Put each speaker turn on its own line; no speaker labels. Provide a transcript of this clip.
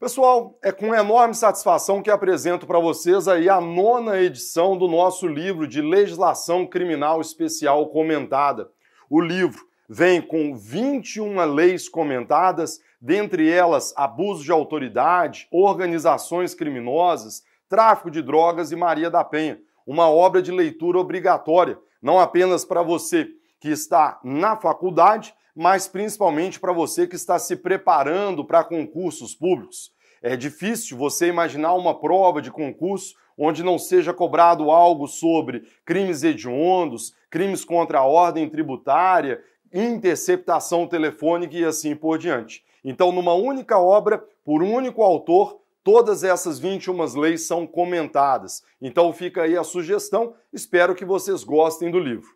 Pessoal, é com enorme satisfação que apresento para vocês aí a nona edição do nosso livro de legislação criminal especial comentada. O livro vem com 21 leis comentadas, dentre elas abuso de autoridade, organizações criminosas, tráfico de drogas e Maria da Penha. Uma obra de leitura obrigatória, não apenas para você que está na faculdade, mas principalmente para você que está se preparando para concursos públicos. É difícil você imaginar uma prova de concurso onde não seja cobrado algo sobre crimes hediondos, crimes contra a ordem tributária, interceptação telefônica e assim por diante. Então, numa única obra, por um único autor, todas essas 21 leis são comentadas. Então fica aí a sugestão, espero que vocês gostem do livro.